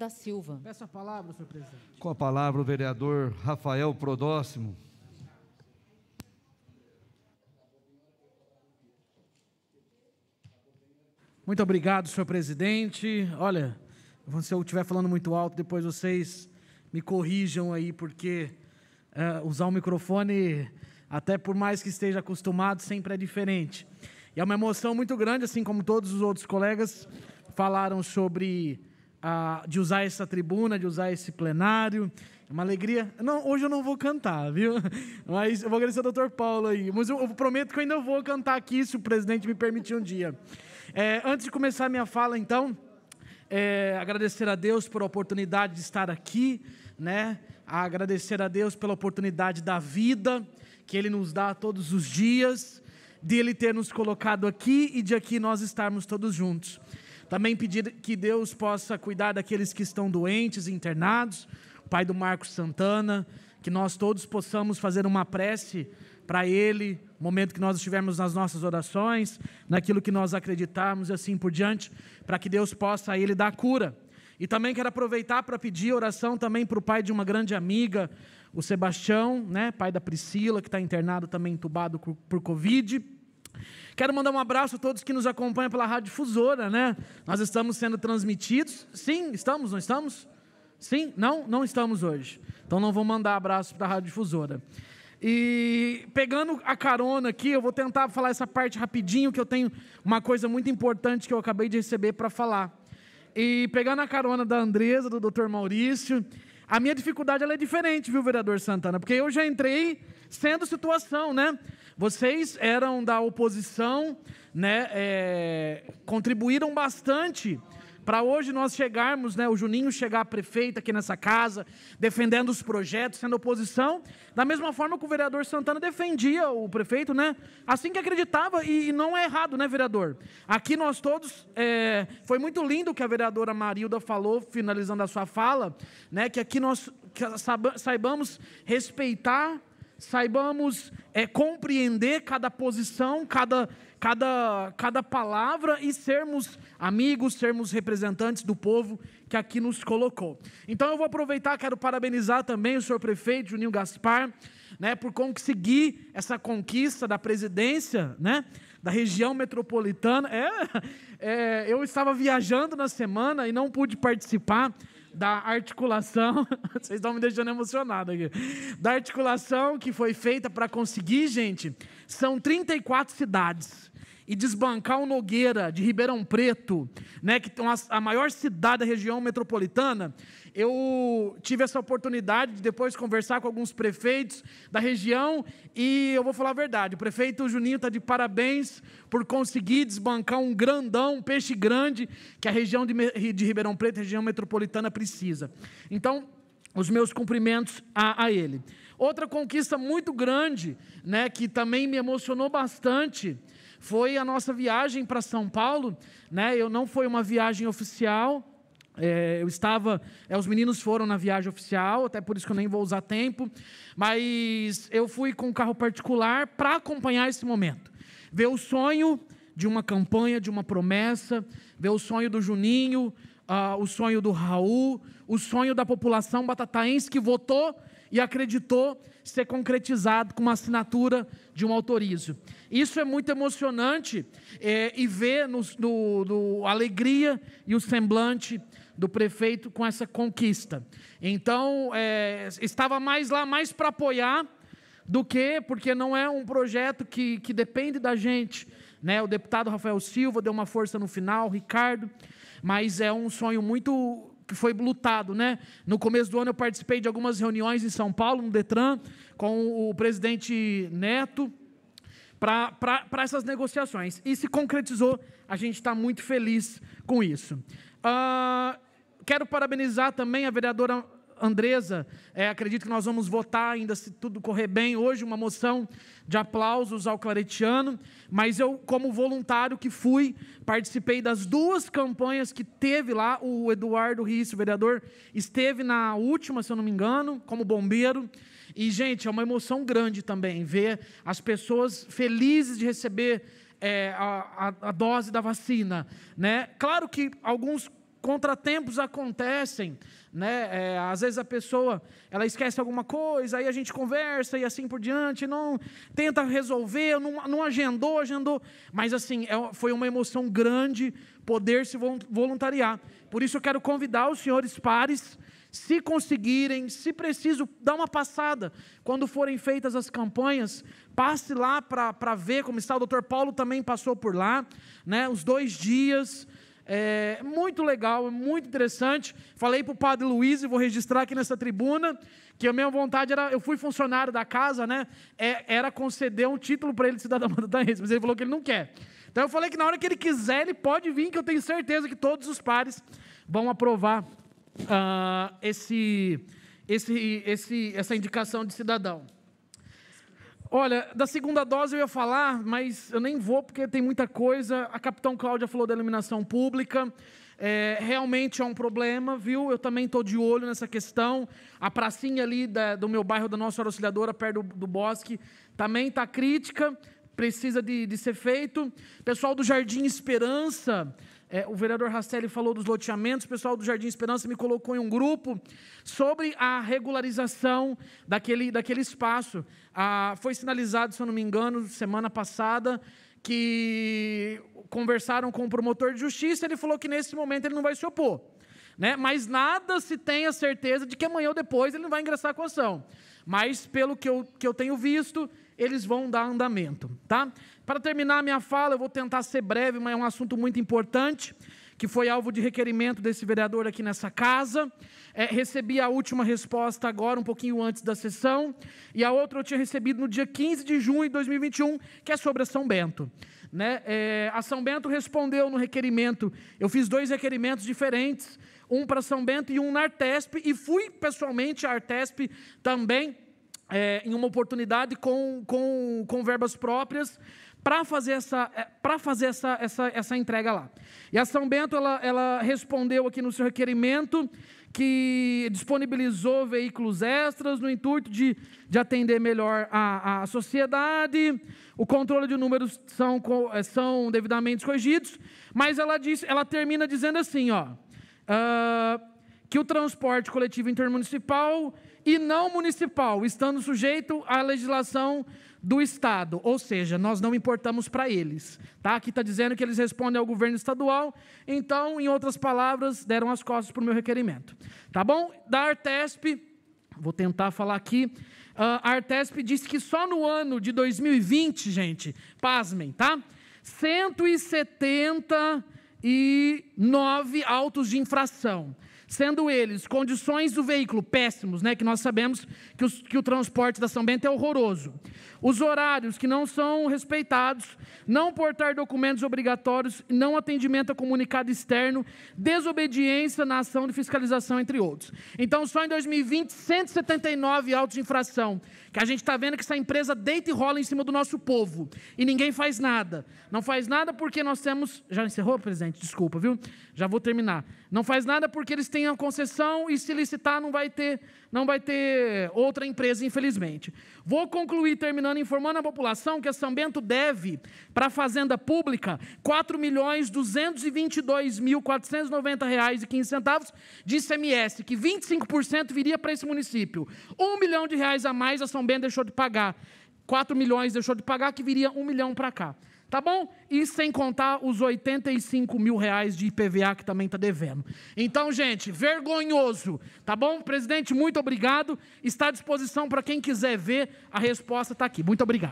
da Silva. Peço a palavra, senhor presidente. Com a palavra o vereador Rafael Prodóximo. Muito obrigado, senhor presidente. Olha, se eu estiver falando muito alto, depois vocês me corrijam aí, porque uh, usar o microfone, até por mais que esteja acostumado, sempre é diferente. E é uma emoção muito grande, assim como todos os outros colegas falaram sobre ah, de usar essa tribuna, de usar esse plenário. É uma alegria. Não, hoje eu não vou cantar, viu? Mas eu vou agradecer ao doutor Paulo aí. Mas eu, eu prometo que eu ainda vou cantar aqui, se o presidente me permitir um dia. É, antes de começar a minha fala, então, é, agradecer a Deus pela oportunidade de estar aqui, né? Agradecer a Deus pela oportunidade da vida que Ele nos dá todos os dias, de Ele ter nos colocado aqui e de aqui nós estarmos todos juntos. Também pedir que Deus possa cuidar daqueles que estão doentes, internados, pai do Marcos Santana, que nós todos possamos fazer uma prece para ele, momento que nós estivermos nas nossas orações, naquilo que nós acreditarmos e assim por diante, para que Deus possa a ele dar cura. E também quero aproveitar para pedir oração também para o pai de uma grande amiga, o Sebastião, né, pai da Priscila, que está internado também entubado por Covid. Quero mandar um abraço a todos que nos acompanham pela Rádio Difusora, né? Nós estamos sendo transmitidos. Sim, estamos, não estamos? Sim? Não? Não estamos hoje. Então não vou mandar abraço para a Rádio Difusora. E pegando a carona aqui, eu vou tentar falar essa parte rapidinho, que eu tenho uma coisa muito importante que eu acabei de receber para falar. E pegando a carona da Andresa, do Dr. Maurício, a minha dificuldade é diferente, viu, vereador Santana? Porque eu já entrei sendo situação, né? Vocês eram da oposição, né? É, contribuíram bastante para hoje nós chegarmos, né, o Juninho chegar prefeito aqui nessa casa, defendendo os projetos, sendo oposição, da mesma forma que o vereador Santana defendia o prefeito, né? Assim que acreditava, e, e não é errado, né, vereador? Aqui nós todos, é, foi muito lindo o que a vereadora Marilda falou, finalizando a sua fala, né? Que aqui nós que saibamos respeitar saibamos é, compreender cada posição, cada, cada, cada palavra e sermos amigos, sermos representantes do povo que aqui nos colocou. Então eu vou aproveitar, quero parabenizar também o senhor prefeito Juninho Gaspar, né, por conseguir essa conquista da presidência, né, da região metropolitana. É, é, eu estava viajando na semana e não pude participar da articulação. Vocês estão me deixando emocionado aqui. Da articulação que foi feita para conseguir, gente, são 34 cidades e desbancar o Nogueira de Ribeirão Preto, né, que é a maior cidade da região metropolitana, eu tive essa oportunidade de depois conversar com alguns prefeitos da região e eu vou falar a verdade, o prefeito Juninho está de parabéns por conseguir desbancar um grandão, um peixe grande que a região de, de Ribeirão Preto, região metropolitana precisa. Então, os meus cumprimentos a, a ele. Outra conquista muito grande, né, que também me emocionou bastante, foi a nossa viagem para São Paulo, né? Eu não foi uma viagem oficial, é, eu estava, é, os meninos foram na viagem oficial, até por isso que eu nem vou usar tempo, mas eu fui com um carro particular para acompanhar esse momento, ver o sonho de uma campanha, de uma promessa, ver o sonho do Juninho, uh, o sonho do Raul, o sonho da população batataense que votou e acreditou ser concretizado com uma assinatura de um autorizo Isso é muito emocionante é, e ver no, no, no, a alegria e o semblante do prefeito com essa conquista. Então, é, estava mais lá, mais para apoiar do que, porque não é um projeto que, que depende da gente. Né? O deputado Rafael Silva deu uma força no final, Ricardo, mas é um sonho muito foi lutado, né? No começo do ano eu participei de algumas reuniões em São Paulo, no Detran, com o presidente Neto, para essas negociações. E se concretizou, a gente está muito feliz com isso. Uh, quero parabenizar também a vereadora Andresa, é, acredito que nós vamos votar ainda, se tudo correr bem, hoje uma moção de aplausos ao Claretiano, mas eu, como voluntário que fui, participei das duas campanhas que teve lá, o Eduardo o vereador, esteve na última, se eu não me engano, como bombeiro, e, gente, é uma emoção grande também ver as pessoas felizes de receber é, a, a, a, dose da vacina. Né? Claro que alguns contratempos acontecem, né? É, às vezes a pessoa ela esquece alguma coisa, aí a gente conversa e assim por diante, não tenta resolver, não, não agendou, agendou, mas assim é, foi uma emoção grande poder se voluntariar. Por isso eu quero convidar os senhores pares se conseguirem, se preciso, dá uma passada. Quando forem feitas as campanhas, passe lá para ver como está. O doutor Paulo também passou por lá, né? Os dois dias. É muito legal, é muito interessante. Falei para o padre Luiz e vou registrar aqui nessa tribuna que a minha vontade era, eu fui funcionário da casa, né? É, era conceder um título para ele de cidadão matataense, mas ele falou que ele não quer. Então eu falei que na hora que ele quiser, ele pode vir, que eu tenho certeza que todos os pares vão aprovar uh, esse, esse, esse, essa indicação de cidadão. Olha, da segunda dose eu ia falar, mas eu nem vou porque tem muita coisa. A Capitão Cláudia falou da iluminação pública. É, realmente é um problema, viu? Eu também estou de olho nessa questão. A pracinha ali da, do meu bairro, da Nossa Auxiliadora, perto do, do bosque, também está crítica, precisa de, de ser feito. Pessoal do Jardim Esperança é, o vereador Rastelli falou dos loteamentos, o pessoal do Jardim Esperança me colocou em um grupo sobre a regularização daquele, daquele espaço. Ah, foi sinalizado, se eu não me engano, semana passada, que conversaram com o promotor de justiça, ele falou que nesse momento ele não vai se opor. Né? Mas nada se tem a certeza de que amanhã ou depois ele não vai ingressar com a ação. Mas, pelo que eu, que eu tenho visto, eles vão dar andamento, tá? Para terminar minha fala, eu vou tentar ser breve, mas é um assunto muito importante que foi alvo de requerimento desse vereador aqui nessa casa. É, recebi a última resposta agora, um pouquinho antes da sessão, e a outra eu tinha recebido no dia 15 de junho de 2021, que é sobre a São Bento. Né? É, a São Bento respondeu no requerimento, eu fiz dois requerimentos diferentes, um para São Bento e um na Artesp, e fui pessoalmente à Artesp também é, em uma oportunidade com, com, com verbas próprias para fazer, essa, é, para fazer essa, essa, essa entrega lá. E a São Bento ela, ela respondeu aqui no seu requerimento que disponibilizou veículos extras no intuito de, de atender melhor a, a sociedade, o controle de números são, é, são devidamente corrigidos, mas ela, diz, ela termina dizendo assim, ó, uh, que o transporte coletivo intermunicipal e não municipal, estando sujeito à legislação do Estado, ou seja, nós não importamos para eles. Tá? Aqui está dizendo que eles respondem ao governo estadual, então, em outras palavras, deram as costas para o meu requerimento. Tá bom? Da Artesp, vou tentar falar aqui. Ah, a Artesp disse que só no ano de 2020, gente, pasmem, tá? 170 e nove autos de infração, sendo eles condições do veículo péssimos, né, que nós sabemos que, os, que o transporte da São Bento é horroroso, os horários que não são respeitados, não portar documentos obrigatórios, não atendimento a comunicado externo, desobediência na ação de fiscalização, entre outros. Então, só em 2020, 179 autos de infração, que a gente está vendo que essa empresa deita e rola em cima do nosso povo, e ninguém faz nada. Não faz nada porque nós temos... Já encerrou, presidente? interessante, desculpa, viu? Já vou terminar. Não faz nada porque eles têm a concessão e se licitar não vai ter, não vai ter outra empresa, infelizmente. Vou concluir terminando informando a população que a São Bento deve para a Fazenda Pública R$ milhões reais e centavos de ICMS, que 25% viria para esse município. Um milhão de reais a mais a São Bento deixou de pagar. 4 milhões deixou de pagar, que viria um milhão para cá. Tá bom? E sem contar os 85 mil reais de IPVA que também está devendo. Então, gente, vergonhoso. Tá bom? Presidente, muito obrigado. Está à disposição para quem quiser ver. A resposta está aqui. Muito obrigado.